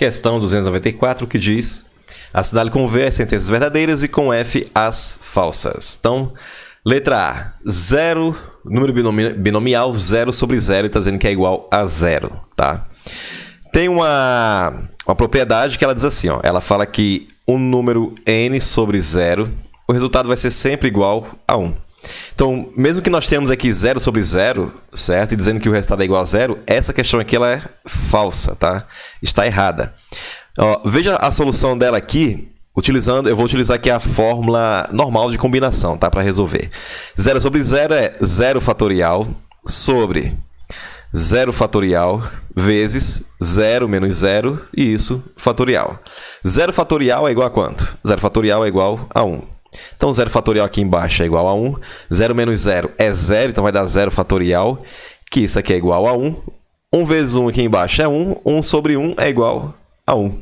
Questão 294 que diz: A cidade as sentenças verdadeiras e com F as falsas. Então, letra A, zero, número binomial 0 sobre 0 está dizendo que é igual a zero, tá? Tem uma, uma propriedade que ela diz assim, ó, ela fala que um número n sobre 0, o resultado vai ser sempre igual a 1. Então, mesmo que nós tenhamos aqui 0 sobre 0, certo? E dizendo que o resultado é igual a 0, essa questão aqui ela é falsa, tá? Está errada. Ó, veja a solução dela aqui, utilizando, eu vou utilizar aqui a fórmula normal de combinação, tá? Para resolver. 0 sobre 0 é 0 fatorial sobre 0 fatorial vezes 0 menos 0 e isso fatorial. 0 fatorial é igual a quanto? 0 fatorial é igual a 1. Um. Então, zero fatorial aqui embaixo é igual a 1. 0 menos 0 é zero, então vai dar zero fatorial, que isso aqui é igual a 1. 1 vezes 1 aqui embaixo é 1. 1 sobre 1 é igual a 1.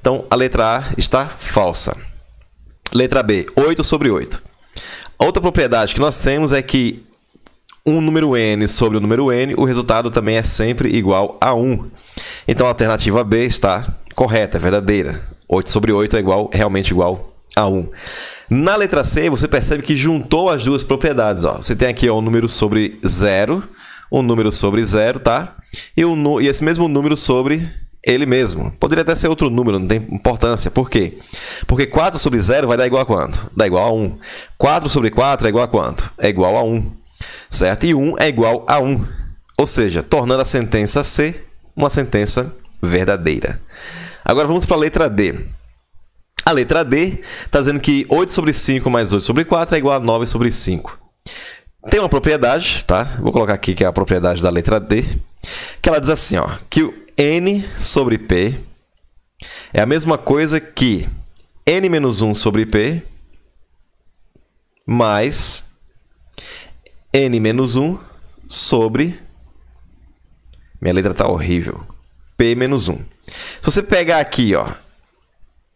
Então, a letra A está falsa. Letra B, 8 sobre 8. Outra propriedade que nós temos é que um número n sobre o um número n, o resultado também é sempre igual a 1. Então, a alternativa B está correta, é verdadeira. 8 sobre 8 é igual, realmente igual a 1. Na letra C, você percebe que juntou as duas propriedades. Ó. Você tem aqui ó, um número sobre zero, um número sobre zero, tá? E, um, e esse mesmo número sobre ele mesmo. Poderia até ser outro número, não tem importância. Por quê? Porque 4 sobre 0 vai dar igual a quanto? Dá igual a 1. 4 sobre 4 é igual a quanto? É igual a 1. Certo? E 1 é igual a 1. Ou seja, tornando a sentença C uma sentença verdadeira. Agora vamos para a letra D. A letra D está dizendo que 8 sobre 5 mais 8 sobre 4 é igual a 9 sobre 5. Tem uma propriedade, tá? Vou colocar aqui que é a propriedade da letra D, que ela diz assim, ó, que o n sobre p é a mesma coisa que n menos 1 sobre p mais n menos 1 sobre... Minha letra está horrível. p menos 1. Se você pegar aqui, ó,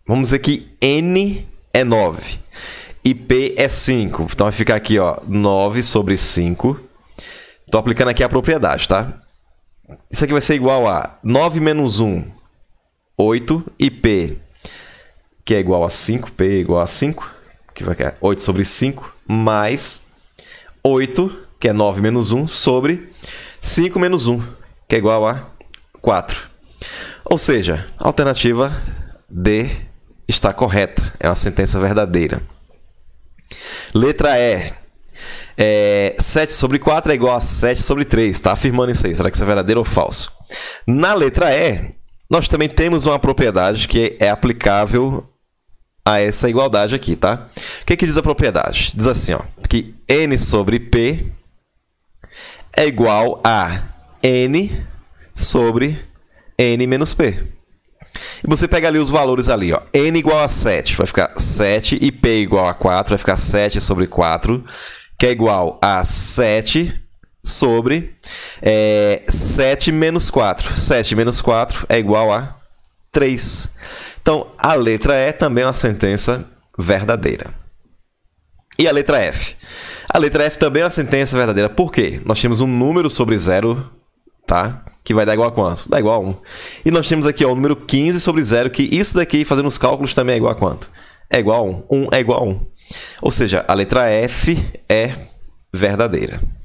Vamos dizer que N é 9 e P é 5. Então vai ficar aqui, ó, 9 sobre 5. Estou aplicando aqui a propriedade, tá? Isso aqui vai ser igual a 9 menos 1, 8. E P, que é igual a 5. P é igual a 5, que vai ficar 8 sobre 5, mais 8, que é 9 menos 1, sobre 5 menos 1, que é igual a 4. Ou seja, alternativa D está correta. É uma sentença verdadeira. Letra E. É, 7 sobre 4 é igual a 7 sobre 3. Está afirmando isso aí. Será que isso é verdadeiro ou falso? Na letra E, nós também temos uma propriedade que é aplicável a essa igualdade aqui, tá? O que, que diz a propriedade? Diz assim, ó, que n sobre p é igual a n sobre n menos p. E você pega ali os valores ali, ó. N igual a 7, vai ficar 7. E P igual a 4, vai ficar 7 sobre 4. Que é igual a 7 sobre é, 7 menos 4. 7 menos 4 é igual a 3. Então, a letra E é também é uma sentença verdadeira. E a letra F? A letra F também é uma sentença verdadeira. Por quê? Nós temos um número sobre zero tá? Que vai dar igual a quanto? Dá igual a 1. E nós temos aqui ó, o número 15 sobre 0, que isso daqui, fazendo os cálculos, também é igual a quanto? É igual a 1. 1 é igual a 1. Ou seja, a letra F é verdadeira.